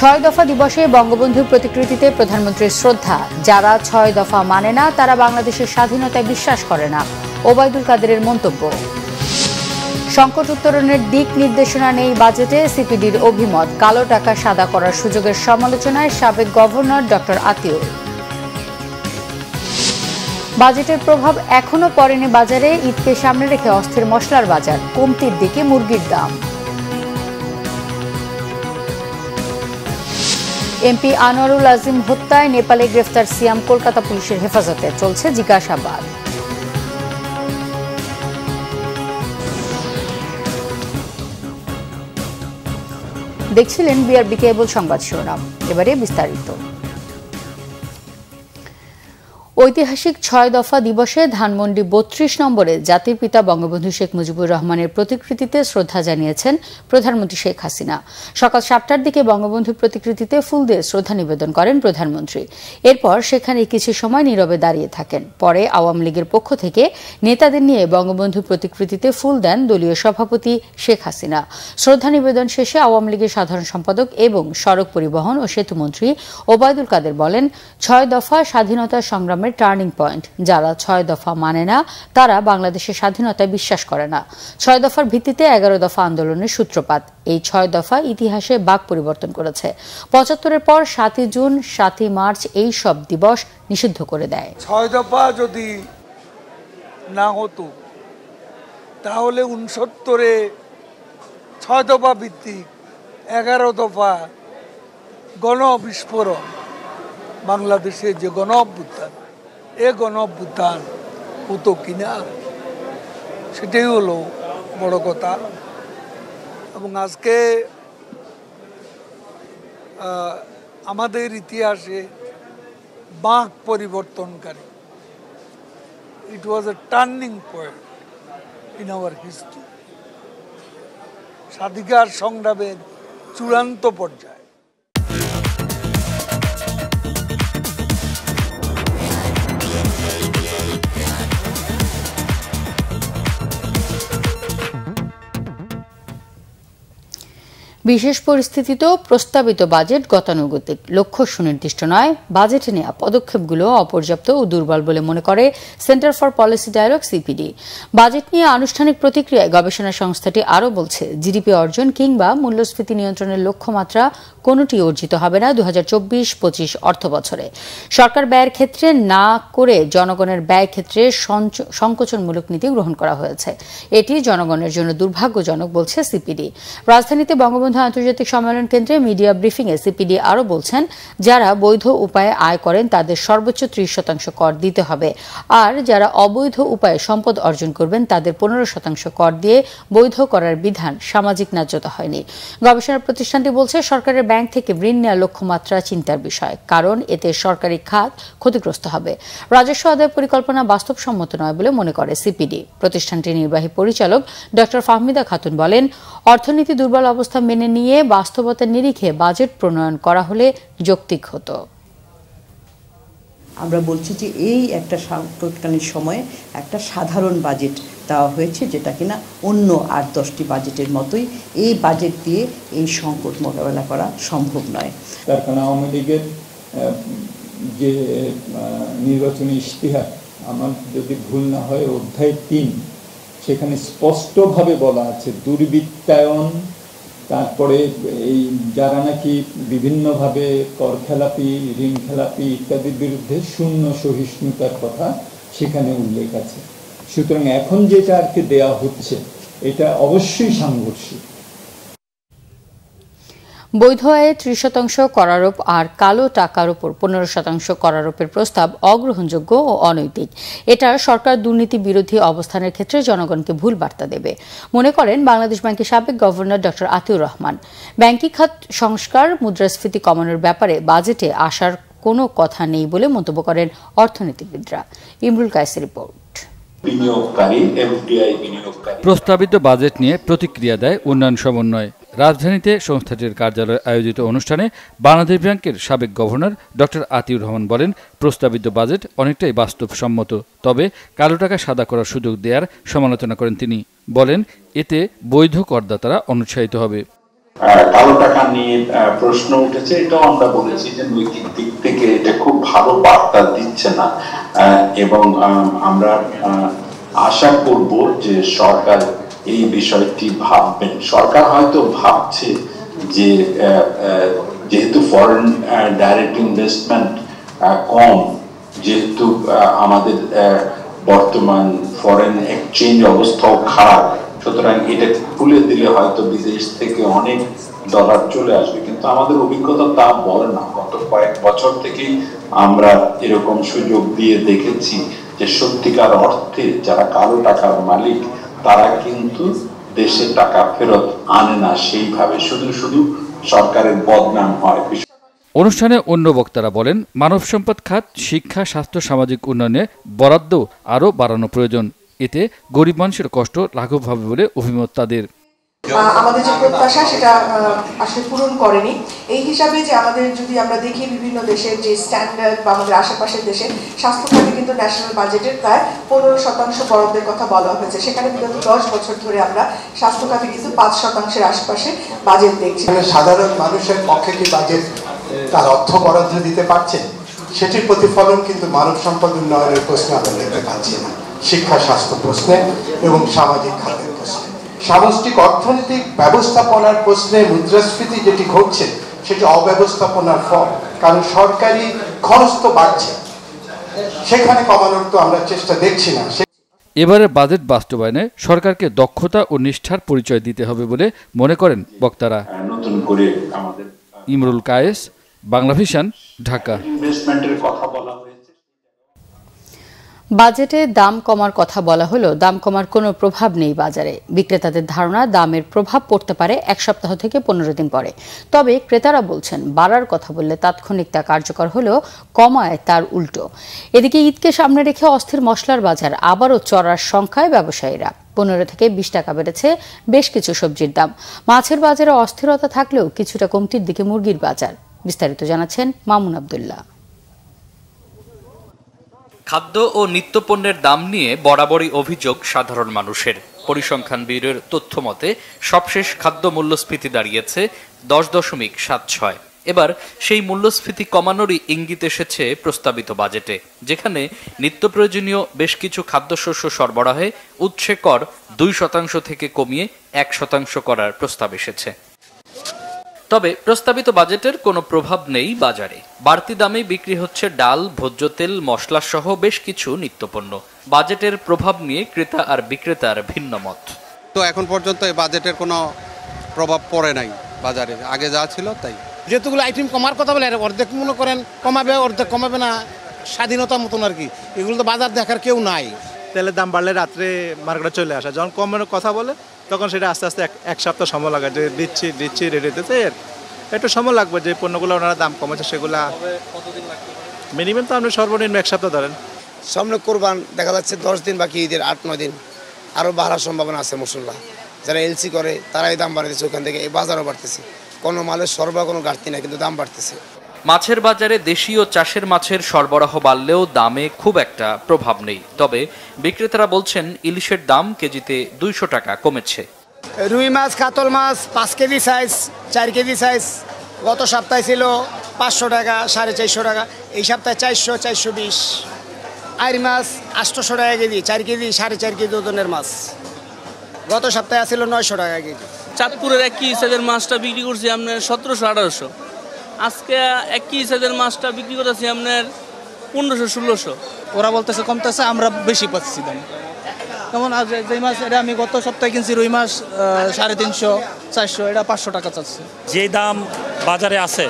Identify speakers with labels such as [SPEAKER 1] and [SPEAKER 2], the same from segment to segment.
[SPEAKER 1] ছয় দফা দিবসে বঙ্গবন্ধুর প্রতিকৃতিতে প্রধানমন্ত্রীর শ্রদ্ধা যারা ছয় দফা মানে না তারা বাংলাদেশের স্বাধীনতায় বিশ্বাস করে না ওবায়দুল কাদেরের মন্তব্য সংকট উত্তরণের দিক নির্দেশনা নেই বাজেটে সিপিডির অভিমত কালো টাকা সাদা করার সুযোগের সমালোচনায় সাবেক গভর্নর ডক্টর আতিউর বাজেটের প্রভাব এখনও পড়েনি বাজারে ঈদকে সামনে রেখে অস্থির মশলার বাজার কমতির দিকে মুরগির দাম এমপি আনোয়ারুল আজিম হত্যায় নেপালে গ্রেফতার সিয়াম কলকাতা পুলিশের হেফাজতে চলছে জিজ্ঞাসাবাদ দেখছিলেন বিআরবি কেবল সংবাদ শিরোনাম এবারে বিস্তারিত ঐতিহাসিক ছয় দফা দিবসে ধানমন্ডি বত্রিশ নম্বরে জাতির পিতা বঙ্গবন্ধু শেখ মুজিবুর রহমানের প্রতিকৃতিতে শ্রদ্ধা জানিয়েছেন প্রধানমন্ত্রী শেখ হাসিনা সকাল সাতটার দিকে বঙ্গবন্ধুর প্রতিকৃতিতে ফুল দিয়ে শ্রদ্ধা নিবেদন করেন প্রধানমন্ত্রী এরপর সেখানে কিছু সময় নীরবে দাঁড়িয়ে থাকেন পরে আওয়ামী লীগের পক্ষ থেকে নেতাদের নিয়ে বঙ্গবন্ধুর প্রতিকৃতিতে ফুল দেন দলীয় সভাপতি শেখ হাসিনা শ্রদ্ধা নিবেদন শেষে আওয়ামী লীগের সাধারণ সম্পাদক এবং সড়ক পরিবহন ও সেতুমন্ত্রী ওবায়দুল কাদের বলেন ছয় দফা স্বাধীনতা সংগ্রামের মানে টার্নিং পয়েন্ট যারা ছয় দফা মানে না তারা বাংলাদেশের স্বাধীনতায় বিশ্বাস করে না ছয় দফার ভিত্তিতে এগারো দফা আন্দোলনের সূত্রপাত এই ছয় দফা ইতিহাসে বাক পরিবর্তন করেছে পঁচাত্তরের পর সাতই জুন সাতই মার্চ এই সব দিবস নিষিদ্ধ করে দেয়
[SPEAKER 2] ছয় দফা যদি না হতো তাহলে উনসত্তরে ছয় দফা ভিত্তিক এগারো দফা গণ বিস্ফোরণ বাংলাদেশে যে গণ অভ্যুত্থান এ গণভ্যুত্থান হতো কিনা সেটাই হলো বড় কথা এবং আজকে আমাদের ইতিহাসে বাঁক পরিবর্তনকারী it was a turning point in our history স্বাধিকার সংগ্রামের চূড়ান্ত পর্যায়ে
[SPEAKER 1] বিশেষ পরিস্থিতিতেও প্রস্তাবিত বাজেট গতানুগতিক লক্ষ্য সুনির্দিষ্ট নয় বাজেটে নেওয়া পদক্ষেপগুলো অপর্যাপ্ত ও দুর্বল বলে মনে করে Centre for Policy Dialogue CPD budget নিয়ে আনুষ্ঠানিক প্রতিক্রিয়ায় গবেষণা সংস্থাটি আরও বলছে জিডিপি অর্জন কিংবা মূল্যস্ফীতি নিয়ন্ত্রণের লক্ষ্যমাত্রা কোনটি অর্জিত হবে না দু হাজার চব্বিশ পঁচিশ অর্থ বছরে সরকার ব্যয়ের ক্ষেত্রে না করে জনগণের ব্যয় ক্ষেত্রে সংকোচনমূলক নীতি গ্রহণ করা হয়েছে এটি জনগণের জন্য দুর্ভাগ্যজনক বলছে সিপিডি রাজধানীতে বঙ্গবন্ধু আন্তর্জাতিক সম্মেলন কেন্দ্রে মিডিয়া ব্রিফিংয়ে সিপিডি আরও বলছেন যারা বৈধ উপায়ে আয় করেন তাদের সর্বোচ্চ ত্রিশ শতাংশ কর দিতে হবে আর যারা অবৈধ উপায়ে সম্পদ অর্জন করবেন তাদের পনেরো শতাংশ কর দিয়ে বৈধ করার বিধান সামাজিক ন্যায্যতা হয়নি গবেষণা প্রতিষ্ঠানটি বলছে সরকারের ব্যাংক থেকে ঋণ নেওয়ার লক্ষ্যমাত্রা চিন্তার বিষয় কারণ এতে সরকারি খাত ক্ষতিগ্রস্ত হবে রাজস্ব আদায় পরিকল্পনা বাস্তবসম্মত নয় বলে মনে করে সিপিডি প্রতিষ্ঠানটির নির্বাহী পরিচালক ড ফাহমিদা খাতুন বলেন অর্থনীতি দুর্বল অবস্থা মেনে নিয়ে বাস্তবতার নিরিখে বাজেট প্রণয়ন করা হলে যৌক্তিক হতো আমরা বলছি যে এই একটা সাংকটকালীন সময়ে একটা সাধারণ বাজেট দেওয়া হয়েছে যেটা কিনা অন্য আট দশটি বাজেটের মতোই এই বাজেট দিয়ে এই সংকট মোকাবেলা করা সম্ভব নয়
[SPEAKER 3] তার কারণ আওয়ামী লীগের যে নির্বাচনী ইশতেহার আমার যদি ভুল না হয় অধ্যায় তিন সেখানে স্পষ্টভাবে বলা আছে দুর্বৃত্তায়ন তারপরে এই যারা নাকি বিভিন্নভাবে কর খেলাপি ঋণ খেলাপি ইত্যাদির বিরুদ্ধে শূন্য সহিষ্ণুতার কথা সেখানে উল্লেখ আছে সুতরাং এখন যেটা আর কি দেওয়া হচ্ছে এটা অবশ্যই সাংঘর্ষিক
[SPEAKER 1] বৈধ আয়ে ত্রিশ শতাংশ করারোপ আর কালো টাকার ওপর পনেরো শতাংশ করারোপের প্রস্তাব অগ্রহণযোগ্য ও অনৈতিক এটা সরকার দুর্নীতি বিরোধী অবস্থানের ক্ষেত্রে জনগণকে ভুল বার্তা দেবে মনে করেন বাংলাদেশ ব্যাংকের সাবেক গভর্নর ড আতিউর রহমান ব্যাংকিং খাত সংস্কার মুদ্রাস্ফীতি কমানোর ব্যাপারে বাজেটে আসার কোনো কথা নেই বলে মন্তব্য করেন অর্থনীতিবিদরা ইমরুল কায়েসের রিপোর্ট প্রস্তাবিত
[SPEAKER 3] বাজেট নিয়ে প্রতিক্রিয়া দেয় উন্নয়ন সমন্বয় রাজধানীতে সংস্থাটির কার্যালয়ে আয়োজিত অনুষ্ঠানে বাংলাদেশ ব্যাংকের সাবেক গভর্নর ডক্টর আতিউর রহমান বলেন প্রস্তাবিত বাজেট অনেকটাই বাস্তবসম্মত তবে কালো টাকা সাদা করার সুযোগ দেওয়ার সমালোচনা করেন তিনি বলেন এতে বৈধ করদাতারা অনুৎসাহিত হবে
[SPEAKER 2] কালো টাকা নিয়ে প্রশ্ন উঠেছে এটাও আমরা বলেছি যে নৈতিক দিক থেকে এটা খুব ভালো বার্তা দিচ্ছে না এবং আমরা আশা করব যে সরকার এই বিষয়টি ভাববেন সরকার হয়তো ভাবছে যে যেহেতু ফরেন ডাইরেক্ট ইনভেস্টমেন্ট কম যেহেতু আমাদের বর্তমান ফরেন এক্সচেঞ্জ অবস্থাও খারাপ সুতরাং এটা খুলে দিলে হয়তো বিদেশ থেকে অনেক ডলার চলে আসবে কিন্তু আমাদের অভিজ্ঞতা তা বলে না গত কয়েক বছর থেকে আমরা এরকম সুযোগ দিয়ে দেখেছি যে সত্যিকার অর্থে যারা কালো টাকার মালিক তারা কিন্তু দেশে টাকা ফেরত আনে না সেইভাবে শুধু শুধু সরকারের বদনাম
[SPEAKER 3] হয় অনুষ্ঠানে অন্য বক্তারা বলেন মানব সম্পদ খাত শিক্ষা স্বাস্থ্য সামাজিক উন্নয়নে বরাদ্দ আরও বাড়ানো প্রয়োজন এতে গরিব মানুষের কষ্ট লাঘব হবে বলে অভিমত তাদের
[SPEAKER 1] আমাদের যে প্রত্যাশা সেটা আসলে পূরণ করেনি এই হিসাবে যে আমাদের যদি আমরা দেখি বিভিন্ন দেশের যে স্ট্যান্ডার্ড বা আমাদের আশেপাশের দেশে স্বাস্থ্য খাতে কিন্তু ন্যাশনাল বাজেটের প্রায় পনেরো শতাংশ বরাদ্দের কথা বলা হয়েছে সেখানে বিগত দশ বছর ধরে আমরা স্বাস্থ্য খাতে কিন্তু পাঁচ শতাংশের আশেপাশে বাজেট দেখছি সাধারণ মানুষের
[SPEAKER 2] পক্ষে কি বাজেট তার অর্থ বরাদ্দ দিতে পারছে সেটির প্রতিফলন কিন্তু মানব সম্পদ উন্নয়নের প্রশ্নে আমরা দেখতে পাচ্ছি না শিক্ষা স্বাস্থ্য প্রশ্নে এবং সামাজিক খাতে সামষ্টিক অর্থনৈতিক ব্যবস্থাপনার প্রশ্নে মুদ্রাস্ফীতি যেটি ঘটছে সেটি অব্যবস্থাপনার ফল কারণ সরকারি খরচ তো বাড়ছে সেখানে কমানোর তো আমরা চেষ্টা দেখছি না
[SPEAKER 3] এবারে বাজেট বাস্তবায়নে সরকারকে দক্ষতা ও নিষ্ঠার পরিচয় দিতে হবে বলে মনে করেন বক্তারা নতুন করে আমাদের ইমরুল কায়েস বাংলাভিশন ঢাকা ইনভেস্টমেন্টের কথা বলা
[SPEAKER 1] বাজেটে দাম কমার কথা বলা হলেও দাম কমার কোনো প্রভাব নেই বাজারে বিক্রেতাদের ধারণা দামের প্রভাব পড়তে পারে এক সপ্তাহ থেকে পনেরো দিন পরে তবে ক্রেতারা বলছেন বাড়ার কথা বললে তাৎক্ষণিক তা কার্যকর হলেও কমায় তার উল্টো এদিকে ঈদকে সামনে রেখে অস্থির মশলার বাজার আবারও চড়ার সংখ্যায় ব্যবসায়ীরা পনেরো থেকে বিশ টাকা বেড়েছে বেশ কিছু সবজির দাম মাছের বাজারে অস্থিরতা থাকলেও কিছুটা কমতির দিকে মুরগির বাজার বিস্তারিত জানাচ্ছেন মামুন আবদুল্লাহ
[SPEAKER 4] খাদ্য ও নিত্যপণ্যের দাম নিয়ে বরাবরই অভিযোগ সাধারণ মানুষের পরিসংখ্যান ব্যুরোর তথ্য মতে সবশেষ খাদ্য মূল্যস্ফীতি দাঁড়িয়েছে দশ দশমিক সাত ছয় এবার সেই মূল্যস্ফীতি কমানোরই ইঙ্গিত এসেছে প্রস্তাবিত বাজেটে যেখানে নিত্য প্রয়োজনীয় বেশ কিছু খাদ্যশস্য সরবরাহে উৎসে কর দুই শতাংশ থেকে কমিয়ে এক শতাংশ করার প্রস্তাব এসেছে তবে প্রস্তাবিত বাজেটের কোনো প্রভাব নেই বাজারে বাড়তি দামে বিক্রি হচ্ছে ডাল ভোজ্য তেল মশলাসহ বেশ কিছু নিত্যপণ্য বাজেটের প্রভাব নিয়ে ক্রেতা আর বিক্রেতার ভিন্ন মত
[SPEAKER 2] তো এখন পর্যন্ত এই বাজেটের কোনো প্রভাব পড়ে নাই বাজারে আগে যা ছিল তাই যেতগুলো আইটেম কমার কথা বলে অর্ধেক মনে করেন কমাবে অর্ধেক কমাবে না স্বাধীনতা মতন আর কি এগুলো তো বাজার দেখার কেউ নাই তেলের দাম বাড়লে রাত্রে মার্কেটে চলে আসা যখন কমের কথা বলে তখন সেটা আস্তে আস্তে এক সপ্তাহ সময় লাগে যে দিচ্ছি দিচ্ছি রেডি দিতে একটু সময় লাগবে যে পণ্যগুলো ওনারা দাম কমেছে সেগুলা মিনিমাম তো আপনি সর্বনিম্ন এক সপ্তাহ ধরেন সামনে কোরবান দেখা যাচ্ছে দশ দিন বাকি ঈদের আট নয় দিন আরও বাড়ার সম্ভাবনা আছে মুসল্লা যারা এলসি করে তারাই দাম বাড়তেছে ওখান থেকে এই বাজারও বাড়তেছে কোনো মালের সরবরাহ কোনো ঘাটতি নাই কিন্তু দাম বাড়তেছে
[SPEAKER 4] মাছের বাজারে দেশীয় চাষের মাছের সরবরাহ বাড়লেও দামে খুব একটা প্রভাব নেই তবে বিক্রেতারা বলছেন ইলিশের দাম কেজিতে দুইশো টাকা কমেছে
[SPEAKER 2] রুই মাছ কাতল মাছ পাঁচ কেজি সাইজ চার কেজি সাইজ গত সপ্তাহে ছিল পাঁচশো টাকা সাড়ে চারশো টাকা এই সপ্তাহে চারশো চারশো বিশ আর মাছ আটশোশো টাকা কেজি চার কেজি সাড়ে চার কেজি ওজনের মাছ গত সপ্তাহে আসছিল নয়শো টাকা কেজি
[SPEAKER 4] চাঁদপুরের এক কি সাইজের মাছটা বিক্রি করছি আপনার সতেরোশো আঠারোশো আজকে একই সাইজের মাছটা বিক্রি করেছি আপনার পনেরোশো ষোলোশো ওরা বলতেছে কমতেছে আমরা বেশি পাচ্ছি দাম যেমন আজ যে মাছ এটা আমি গত সপ্তাহে কিনছি রুই মাছ সাড়ে তিনশো চারশো এটা পাঁচশো টাকা চাচ্ছে
[SPEAKER 2] যে দাম বাজারে আছে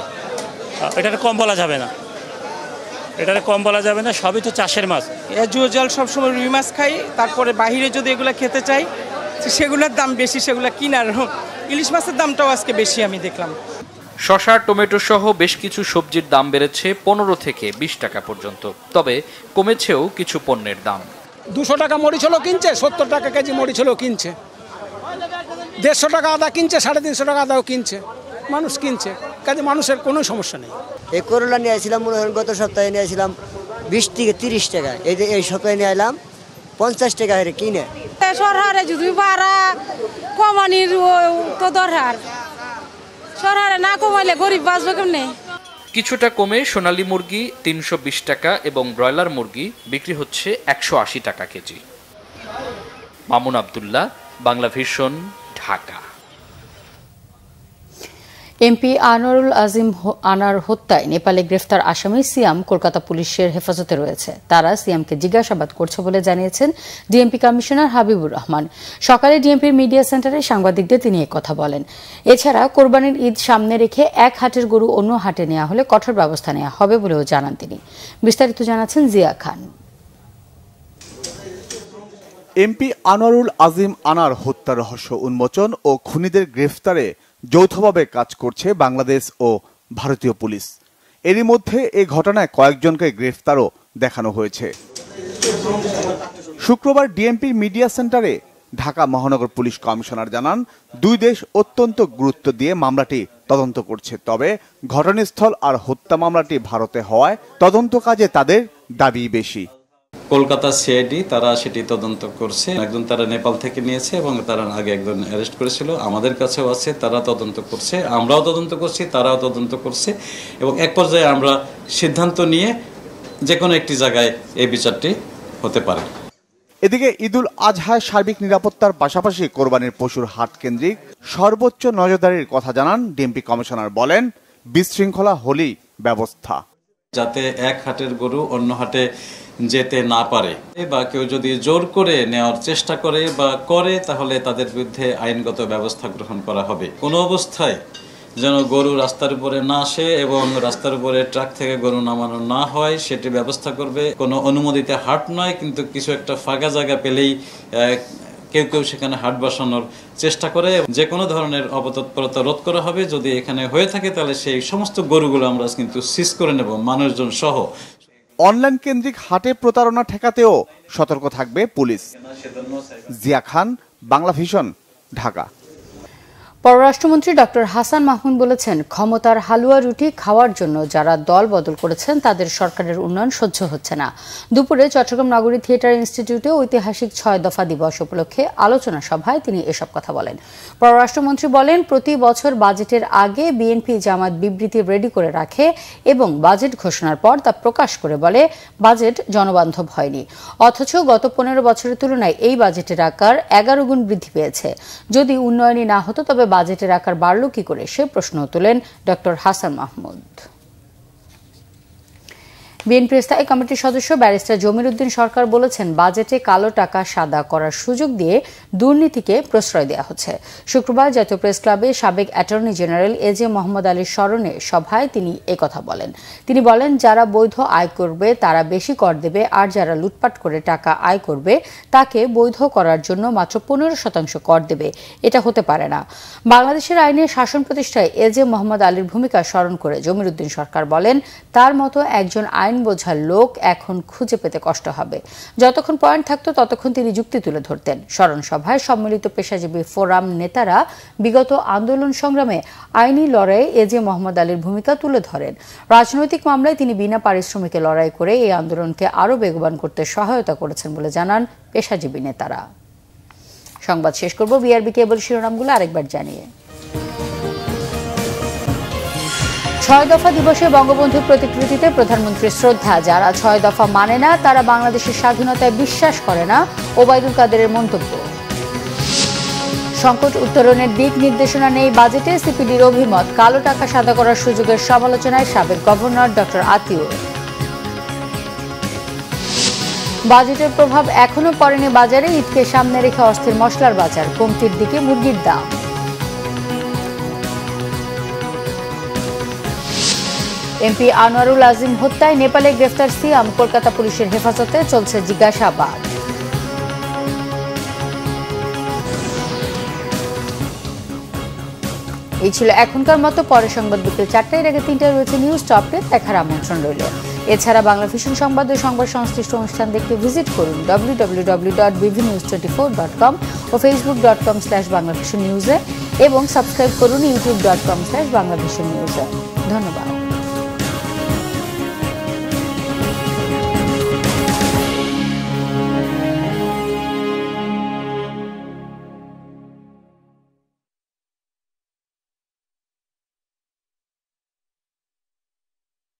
[SPEAKER 2] এটা কম বলা যাবে না এটা কম বলা যাবে না সবই তো চাষের মাছ জল সবসময় রুই মাছ খাই তারপরে বাহিরে যদি এগুলো খেতে চাই সেগুলোর
[SPEAKER 4] দাম বেশি সেগুলো কিনার ইলিশ মাছের দামটাও আজকে বেশি আমি দেখলাম শশা টমেটো সহ বেশ কিছু সবজির দাম বেড়েছে পনেরো থেকে বিশ টাকা পর্যন্ত তবে কমেছেও
[SPEAKER 2] কিছু পণ্যের দাম দুশো টাকা মরিচ হলো কিনছে সত্তর টাকা কেজি মরিচ হলো কিনছে দেড়শো টাকা আদা কিনছে সাড়ে তিনশো টাকা আদাও কিনছে মানুষ কিনছে কাজে মানুষের কোনো সমস্যা নেই এই করলা নিয়েছিলাম মনে হয় গত সপ্তাহে নিয়েছিলাম বিশ থেকে তিরিশ টাকা এই যে এই সপ্তাহে নিয়ে এলাম পঞ্চাশ টাকা কিনে
[SPEAKER 1] সরহারে যদি বাড়া কমানির তো দরহার সরকারে না কমাইলে গরিব বাঁচবে কেমনে
[SPEAKER 4] কিছুটা কমে সোনালী মুরগি তিনশো টাকা এবং ব্রয়লার মুরগি বিক্রি হচ্ছে একশো টাকা কেজি মামুন আবদুল্লাহ বাংলা ভীষণ
[SPEAKER 3] ঢাকা
[SPEAKER 1] এমপি আনোয়ারুল আজিম আনার হত্যায় নেপালে গ্রেফতার আসামি সিয়াম কলকাতা পুলিশের হেফাজতে রয়েছে তারা সিয়ামকে জিজ্ঞাসাবাদ করছে বলে জানিয়েছেন ডিএমপি কমিশনার হাবিবুর রহমান সকালে ডিএমপির মিডিয়া সেন্টারে সাংবাদিকদের তিনি কথা বলেন এছাড়া কোরবানির ঈদ সামনে রেখে এক হাটের গরু অন্য হাটে নেওয়া হলে কঠোর ব্যবস্থা নেওয়া হবে বলেও জানান তিনি বিস্তারিত জানাচ্ছেন জিয়া খান
[SPEAKER 2] এমপি আনোয়ারুল আজিম আনার হত্যা রহস্য উন্মোচন ও খুনিদের গ্রেফতারে যৌথভাবে কাজ করছে বাংলাদেশ ও ভারতীয় পুলিশ এরই মধ্যে এ ঘটনায় কয়েকজনকে গ্রেফতারও দেখানো হয়েছে শুক্রবার ডিএমপির মিডিয়া সেন্টারে ঢাকা মহানগর পুলিশ কমিশনার জানান দুই দেশ অত্যন্ত গুরুত্ব দিয়ে মামলাটি তদন্ত করছে তবে ঘটনাস্থল আর হত্যা মামলাটি ভারতে হওয়ায় তদন্ত কাজে তাদের দাবি বেশি
[SPEAKER 4] কলকাতা সিআইডি তারা সেটি তদন্ত করছে একজন তারা নেপাল থেকে নিয়েছে এবং তারা আগে একজন অ্যারেস্ট করেছিল আমাদের কাছেও আছে তারা তদন্ত করছে আমরাও তদন্ত করছি তারাও তদন্ত করছে এবং এক পর্যায়ে আমরা সিদ্ধান্ত নিয়ে যে কোনো একটি জায়গায় এই বিচারটি হতে পারে
[SPEAKER 2] এদিকে ঈদুল আজহায় সার্বিক নিরাপত্তার পাশাপাশি কোরবানির পশুর হাট কেন্দ্রিক সর্বোচ্চ নজরদারির কথা জানান ডিএমপি কমিশনার বলেন বিশৃঙ্খলা হলি ব্যবস্থা
[SPEAKER 4] যাতে এক হাটের গরু অন্য হাটে যেতে না পারে বা কেউ যদি জোর করে নেওয়ার চেষ্টা করে বা করে তাহলে তাদের বিরুদ্ধে আইনগত ব্যবস্থা গ্রহণ করা হবে কোনো অবস্থায় যেন গরু রাস্তার উপরে না আসে এবং রাস্তার উপরে ট্রাক থেকে গরু নামানো না হয় সেটি ব্যবস্থা করবে কোনো অনুমোদিতে হাট নয় কিন্তু কিছু একটা ফাঁকা জায়গা পেলেই কেউ কেউ সেখানে হাট বসানোর চেষ্টা করে যে কোনো ধরনের অপতৎপরতা রোধ করা হবে যদি এখানে হয়ে থাকে তাহলে সেই সমস্ত
[SPEAKER 2] গরুগুলো আমরা কিন্তু সিজ করে নেব মানুষজন সহ অনলাইন কেন্দ্রিক হাটে প্রতারণা ঠেকাতেও সতর্ক থাকবে পুলিশ জিয়া খান বাংলা ভিশন ঢাকা
[SPEAKER 1] পররাষ্ট্রমন্ত্রী ডক্টর হাসান মাহমুদ বলেছেন ক্ষমতার হালুয়া রুটি খাওয়ার জন্য যারা দল বদল করেছেন তাদের সরকারের উন্নয়ন সহ্য হচ্ছে না দুপুরে চট্টগ্রাম নগরী থিয়েটার ইনস্টিটিউটে ঐতিহাসিক ছয় দফা দিবস উপলক্ষে আলোচনা সভায় তিনি এসব কথা বলেন পররাষ্ট্রমন্ত্রী বলেন প্রতি বছর বাজেটের আগে বিএনপি জামাত বিবৃতি রেডি করে রাখে এবং বাজেট ঘোষণার পর তা প্রকাশ করে বলে বাজেট জনবান্ধব হয়নি অথচ গত পনেরো বছরের তুলনায় এই বাজেটের আকার এগারো গুণ বৃদ্ধি পেয়েছে যদি উন্নয়নই না হতো তবে বাজেটের আকার বাড়ল কী করে সে প্রশ্ন তোলেন ডক্টর হাসান মাহমুদ বিএনপির স্থায়ী কমিটির সদস্য ব্যারিস্টার জমির উদ্দিন সরকার বলেছেন বাজেটে কালো টাকা সাদা করার সুযোগ দিয়ে দুর্নীতিকে প্রশ্রয় দেওয়া হচ্ছে শুক্রবার জাতীয় প্রেস ক্লাবে সাবেক attorney general A J Mohammad আলীর স্মরণে সভায় তিনি একথা বলেন তিনি বলেন যারা বৈধ আয় করবে তারা বেশি কর দেবে আর যারা লুটপাট করে টাকা আয় করবে তাকে বৈধ করার জন্য মাত্র পনেরো শতাংশ কর দেবে এটা হতে পারে না বাংলাদেশের আইনে শাসন প্রতিষ্ঠায় এ জে মোহাম্মদ আলীর ভূমিকা স্মরণ করে জমির উদ্দিন সরকার বলেন তার মতো একজন আইন আইন বোঝার লোক এখন খুঁজে পেতে কষ্ট হবে যতক্ষণ পয়েন্ট থাকতো ততক্ষণ তিনি যুক্তি তুলে ধরতেন স্মরণ সভায় সম্মিলিত পেশাজীবী ফোরাম নেতারা বিগত আন্দোলন সংগ্রামে আইনি লড়াইয়ে এ জে মোহাম্মদ আলীর ভূমিকা তুলে ধরেন রাজনৈতিক মামলায় তিনি বিনা পারিশ্রমিকে লড়াই করে এই আন্দোলনকে আরও বেগবান করতে সহায়তা করেছেন বলে জানান পেশাজীবী নেতারা সংবাদ শেষ করব বিআরবি কেবল শিরোনামগুলো আরেকবার জানিয়ে ছয় দফা দিবসে বঙ্গবন্ধুর প্রতিকৃতিতে প্রধানমন্ত্রীর শ্রদ্ধা যারা ছয় দফা মানে না তারা বাংলাদেশের স্বাধীনতায় বিশ্বাস করে না ওবায়দুল কাদেরের মন্তব্য সংকট উত্তরণের দিক নির্দেশনা নেই বাজেটে সিপিডির অভিমত কালো টাকা সাদা করার সুযোগের সমালোচনায় সাবেক গভর্নর ডক্টর আতিউর বাজেটের প্রভাব এখনও পড়েনি বাজারে ঈদকে সামনে রেখে অস্থির মশলার বাজার কমতির দিকে মুরগির দাম এমপি আনোয়ারুল আজিম হত্যায় নেপালে গ্রেফতার সিয়াম কলকাতা পুলিশের হেফাজতে চলছে জিজ্ঞাসাবাদ এই ছিল এখনকার মতো পরে সংবাদ বিকেল চারটায় আগে তিনটায় রয়েছে নিউজ টপকে দেখার আমন্ত্রণ রইল এছাড়া বাংলা ভীষণ সংবাদ ও সংবাদ সংশ্লিষ্ট অনুষ্ঠান দেখতে ভিজিট করুন W W W dot news four dot com ও Facebook dot com slash Bangla Vision নিউজে এবং সাবস্ক্রাইব করুন YouTube dot com slash Bangla Vision নিউজে ধন্যবাদ